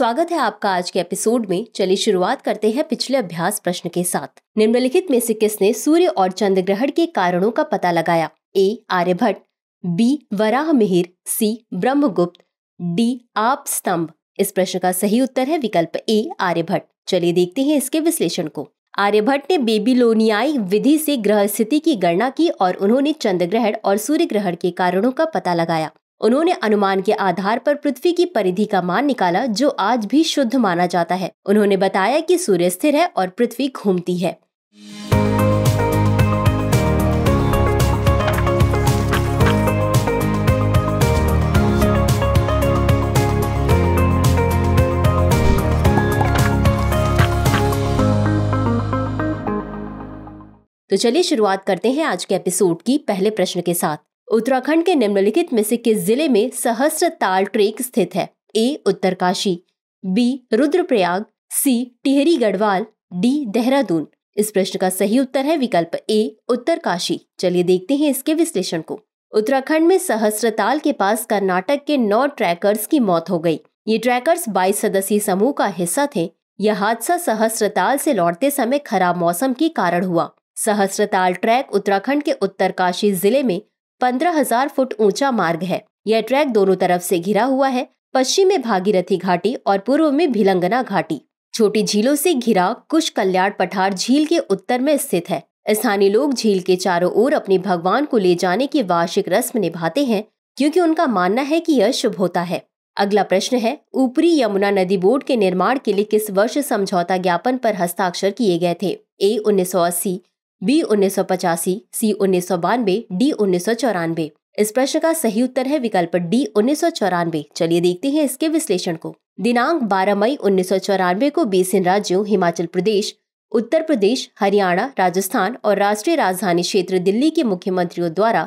स्वागत है आपका आज के एपिसोड में चलिए शुरुआत करते हैं पिछले अभ्यास प्रश्न के साथ निम्नलिखित में से किसने सूर्य और चंद्र ग्रहण के कारणों का पता लगाया A Aryabhata B Varaha Mihira C Brahmagupta D Apastamba इस प्रश्न का सही उत्तर है विकल्प ए आर्यभट्ट चलिए देखते हैं इसके विश्लेषण को आर्यभट्ट ने बेबीलोनियाई विधि से ग्रह स्थिति की गणना की और उन्होंने चंद्र ग्रहण और सूर्य ग्रहण के कारणों का पता लगाया उन्होंने अनुमान के आधार पर पृथ्वी की परिधि का मान निकाला जो आज भी शुद्ध माना जाता है उन्होंने बताया कि सूर्य स्थिर है और पृथ्वी घूमती है तो चलिए शुरुआत करते हैं आज के एपिसोड की पहले प्रश्न के साथ उत्तराखंड के निम्नलिखित में से किस जिले में सहस्त्र ताल ट्रेक स्थित है A Uttarkashi B Rudraprayag C Tehri Garhwal D Dehradun इस प्रश्न का सही उत्तर है विकल्प ए उत्तरकाशी चलिए देखते हैं इसके विश्लेषण को उत्तराखंड में सहस्त्रताल के पास कर्नाटक के नौ ट्रैकर्स की मौत हो गई ये ट्रैकर्स 22 सदस्यीय समूह का हिस्सा थे यह हादसा सहस्त्रताल से लौटते समय खराब मौसम के कारण हुआ सहस्त्रताल ट्रैक उत्तराखंड के उत्तरकाशी जिले में पंद्रह हजार फुट ऊंचा मार्ग है यह ट्रैक दोनों तरफ से घिरा हुआ है पश्चिम में भागीरथी घाटी और पूर्व में भिलंगना घाटी छोटी झीलों से घिरा कुश कल्याण पठार झील के उत्तर में स्थित है स्थानीय लोग झील के चारों ओर अपने भगवान को ले जाने की वार्षिक रस्म निभाते हैं क्योंकि उनका मानना है कि यह शुभ होता है अगला प्रश्न है ऊपरी यमुना नदी बोर्ड के निर्माण के लिए किस वर्ष समझौता ज्ञापन पर हस्ताक्षर किए गए थे ए 1980 बी उन्नीस सौ पचासी सी उन्नीस सौ बानवे डी उन्नीस सौ चौरानवे इस प्रश्न का सही उत्तर है विकल्प डी उन्नीस सौ चौरानवे चलिए देखते हैं इसके विश्लेषण को दिनांक 12 मई उन्नीस सौ चौरानवे को बेसिन राज्यों हिमाचल प्रदेश उत्तर प्रदेश हरियाणा राजस्थान और राष्ट्रीय राजधानी क्षेत्र दिल्ली के मुख्यमंत्रियों द्वारा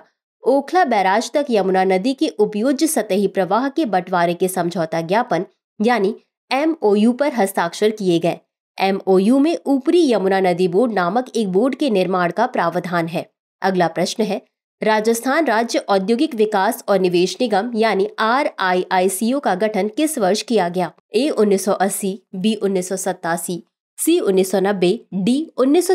ओखला बैराज तक यमुना नदी के उपयोज सतही प्रवाह के बंटवारे के समझौता ज्ञापन यानी एम पर हस्ताक्षर किए गए एमओयू में ऊपरी यमुना नदी बोर्ड नामक एक बोर्ड के निर्माण का प्रावधान है अगला प्रश्न है राजस्थान राज्य औद्योगिक विकास और निवेश निगम यानी आर आई आई सी ओ का गठन किस वर्ष किया गया ए 1980, बी उन्नीस सी 1990, डी उन्नीस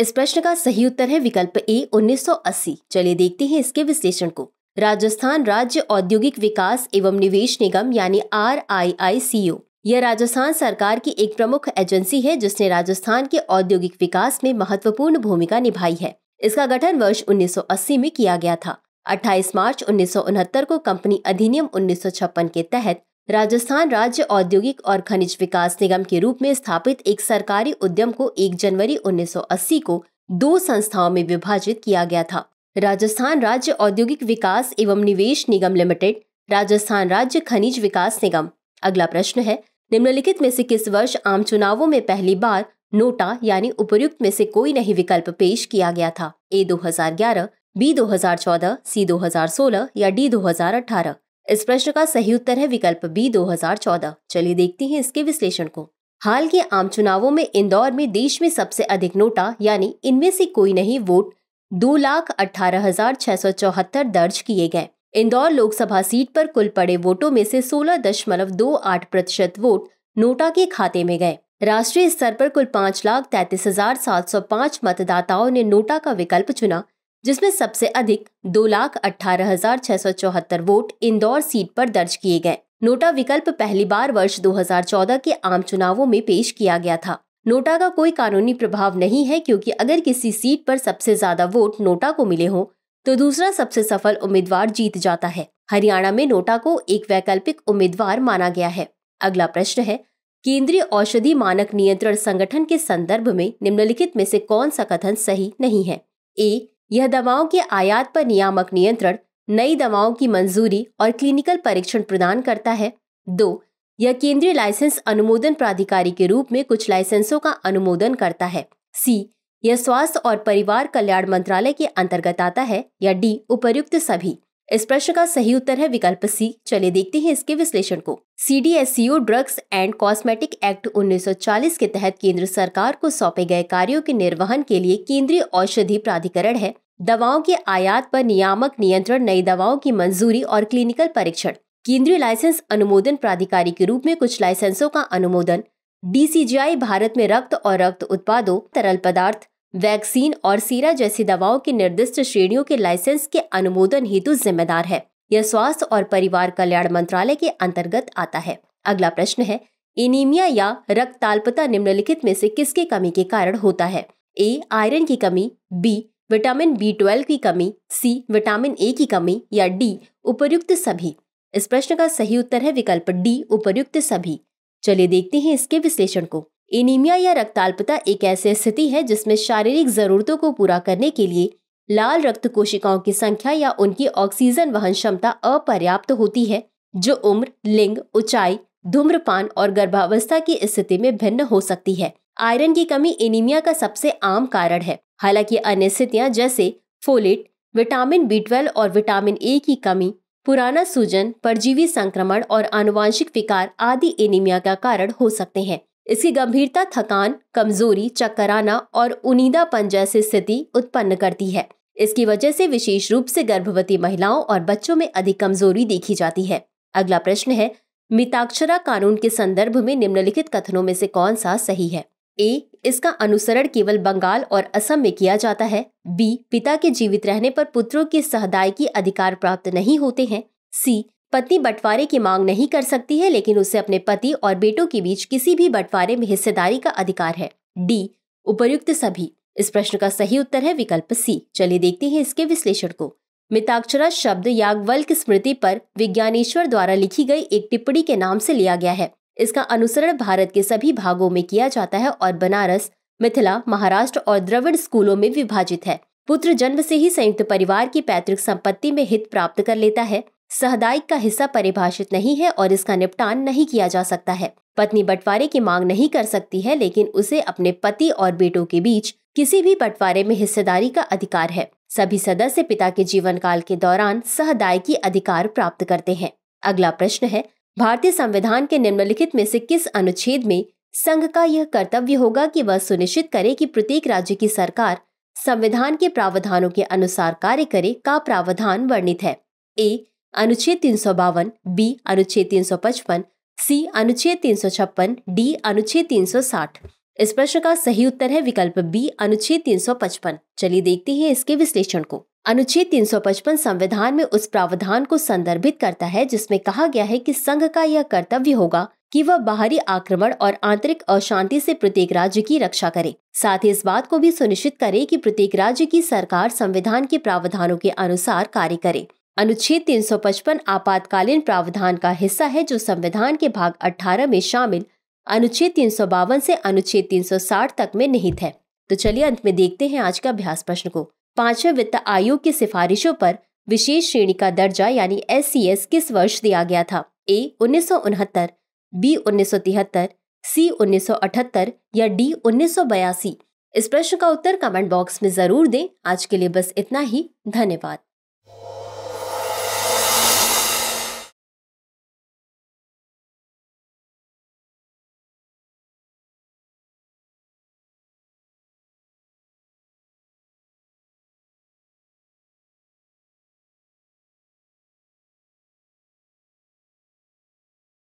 इस प्रश्न का सही उत्तर है विकल्प ए 1980। चलिए देखते हैं इसके विश्लेषण को राजस्थान राज्य औद्योगिक विकास एवं निवेश निगम यानी आर आई आई सी ओ यह राजस्थान सरकार की एक प्रमुख एजेंसी है जिसने राजस्थान के औद्योगिक विकास में महत्वपूर्ण भूमिका निभाई है इसका गठन वर्ष 1980 में किया गया था 28 मार्च उन्नीस को कंपनी अधिनियम उन्नीस के तहत राजस्थान राज्य औद्योगिक और खनिज विकास निगम के रूप में स्थापित एक सरकारी उद्यम को 1 जनवरी 1980 को दो संस्थाओं में विभाजित किया गया था राजस्थान राज्य औद्योगिक विकास एवं निवेश निगम लिमिटेड राजस्थान राज्य खनिज विकास निगम अगला प्रश्न है निम्नलिखित में से किस वर्ष आम चुनावों में पहली बार नोटा यानी उपयुक्त में से कोई नहीं विकल्प पेश किया गया था ए 2011, बी 2014, सी 2016 या डी 2018? इस प्रश्न का सही उत्तर है विकल्प बी 2014। चलिए देखते हैं इसके विश्लेषण को हाल के आम चुनावों में इंदौर में देश में सबसे अधिक नोटा यानी इनमें से कोई नहीं वोट दो लाख अठारह हजार छह सौ चौहत्तर दर्ज किए गए इंदौर लोकसभा सीट पर कुल पड़े वोटों में से 16.28 प्रतिशत वोट नोटा के खाते में गए राष्ट्रीय स्तर पर कुल पाँच लाख तैतीस हजार सात सौ पाँच मतदाताओं ने नोटा का विकल्प चुना जिसमें सबसे अधिक दो लाख अठारह हजार छह सौ चौहत्तर वोट इंदौर सीट पर दर्ज किए गए नोटा विकल्प पहली बार वर्ष 2014 के आम चुनावों में पेश किया गया था नोटा का कोई कानूनी प्रभाव नहीं है क्योंकि अगर किसी सीट पर सबसे ज्यादा वोट नोटा को मिले हों तो दूसरा सबसे सफल उम्मीदवार जीत जाता है हरियाणा में नोटा को एक वैकल्पिक उम्मीदवार माना गया है अगला प्रश्न है केंद्रीय औषधि मानक नियंत्रण संगठन के संदर्भ में निम्नलिखित में से कौन सा कथन सही नहीं है ए यह दवाओं के आयात पर नियामक नियंत्रण नई दवाओं की मंजूरी और क्लिनिकल परीक्षण प्रदान करता है दो यह केंद्रीय लाइसेंस अनुमोदन प्राधिकारी के रूप में कुछ लाइसेंसों का अनुमोदन करता है सी यह स्वास्थ्य और परिवार कल्याण मंत्रालय के अंतर्गत आता है या डी उपयुक्त सभी इस प्रश्न का सही उत्तर है विकल्प सी चलिए देखते हैं इसके विश्लेषण को C D S drugs and cosmetic act 1940 के तहत केंद्र सरकार को सौंपे गए कार्यों के निर्वहन के लिए केंद्रीय औषधि प्राधिकरण है दवाओं के आयात पर नियामक नियंत्रण नई दवाओं की मंजूरी और क्लिनिकल परीक्षण केंद्रीय लाइसेंस अनुमोदन प्राधिकारी के रूप में कुछ लाइसेंसों का अनुमोदन डीसीजीआई भारत में रक्त और रक्त उत्पादों तरल पदार्थ वैक्सीन और सीरा जैसी दवाओं की निर्दिष्ट श्रेणियों के लाइसेंस के अनुमोदन हेतु जिम्मेदार है यह स्वास्थ्य और परिवार कल्याण मंत्रालय के अंतर्गत आता है अगला प्रश्न है एनीमिया या रक्ताल्पता निम्नलिखित में से किसके कमी के कारण होता है ए आयरन की कमी बी विटामिन बी ट्वेल्व की कमी सी विटामिन ए की कमी या डी उपर्युक्त सभी इस प्रश्न का सही उत्तर है विकल्प डी उपर्युक्त सभी चलिए देखते हैं इसके विश्लेषण को एनीमिया या रक्ताल्पता एक ऐसी स्थिति है जिसमें शारीरिक जरूरतों को पूरा करने के लिए लाल रक्त कोशिकाओं की संख्या या उनकी ऑक्सीजन वहन क्षमता अपर्याप्त होती है जो उम्र लिंग ऊंचाई धूम्रपान और गर्भावस्था की स्थिति में भिन्न हो सकती है आयरन की कमी एनीमिया का सबसे आम कारण है हालांकि अन्य स्थितियां जैसे फोलेट विटामिन बी और विटामिन ए की कमी पुराना सूजन परजीवी संक्रमण और आनुवांशिक विकार आदि एनीमिया का कारण हो सकते हैं इसकी गंभीरता थकान कमजोरी चक्कर आना और उनीदापन जैसी स्थिति उत्पन्न करती है इसकी वजह से विशेष रूप से गर्भवती महिलाओं और बच्चों में अधिक कमजोरी देखी जाती है अगला प्रश्न है मिताक्षरा कानून के संदर्भ में निम्नलिखित कथनों में से कौन सा सही है ए इसका अनुसरण केवल बंगाल और असम में किया जाता है बी पिता के जीवित रहने पर पुत्रों की की अधिकार प्राप्त नहीं होते हैं सी पत्नी बंटवारे की मांग नहीं कर सकती है लेकिन उसे अपने पति और बेटों के बीच किसी भी बंटवारे में हिस्सेदारी का अधिकार है डी उपयुक्त सभी इस प्रश्न का सही उत्तर है विकल्प सी चलिए देखते हैं इसके विश्लेषण को मिताक्षरा शब्द याग्वल्क स्मृति पर विज्ञानेश्वर द्वारा लिखी गई एक टिप्पणी के नाम से लिया गया है इसका अनुसरण भारत के सभी भागों में किया जाता है और बनारस मिथिला महाराष्ट्र और द्रविड़ स्कूलों में विभाजित है पुत्र जन्म से ही संयुक्त परिवार की पैतृक संपत्ति में हित प्राप्त कर लेता है सहदायिक का हिस्सा परिभाषित नहीं है और इसका निपटान नहीं किया जा सकता है पत्नी बंटवारे की मांग नहीं कर सकती है लेकिन उसे अपने पति और बेटों के बीच किसी भी बंटवारे में हिस्सेदारी का अधिकार है सभी सदस्य पिता के जीवन काल के दौरान सहदायकी अधिकार प्राप्त करते हैं अगला प्रश्न है भारतीय संविधान के निम्नलिखित में से किस अनुच्छेद में संघ का यह कर्तव्य होगा कि वह सुनिश्चित करे कि प्रत्येक राज्य की सरकार संविधान के प्रावधानों के अनुसार कार्य करे का प्रावधान वर्णित है ए अनुच्छेद तीन सौ बावन बी अनुच्छेद तीन सौ पचपन सी अनुच्छेद तीन सौ छप्पन डी अनुच्छेद तीन सौ साठ इस प्रश्न का सही उत्तर है विकल्प बी अनुच्छेद तीन सौ पचपन चलिए देखते हैं इसके विश्लेषण को अनुच्छेद 355 संविधान में उस प्रावधान को संदर्भित करता है जिसमें कहा गया है कि संघ का यह कर्तव्य होगा कि वह बाहरी आक्रमण और आंतरिक अशांति से प्रत्येक राज्य की रक्षा करे साथ ही इस बात को भी सुनिश्चित करे कि प्रत्येक राज्य की सरकार संविधान के प्रावधानों के अनुसार कार्य करे अनुच्छेद 355 आपातकालीन प्रावधान का हिस्सा है जो संविधान के भाग 18 में शामिल अनुच्छेद तीन से अनुच्छेद 360 तक में निहित है तो चलिए अंत में देखते हैं आज का अभ्यास प्रश्न को पांचवें वित्त आयोग की सिफारिशों पर विशेष श्रेणी का दर्जा यानी एस किस वर्ष दिया गया था ए उन्नीस बी उन्नीस सी उन्नीस या डी उन्नीस इस प्रश्न का उत्तर कमेंट बॉक्स में जरूर दें आज के लिए बस इतना ही धन्यवाद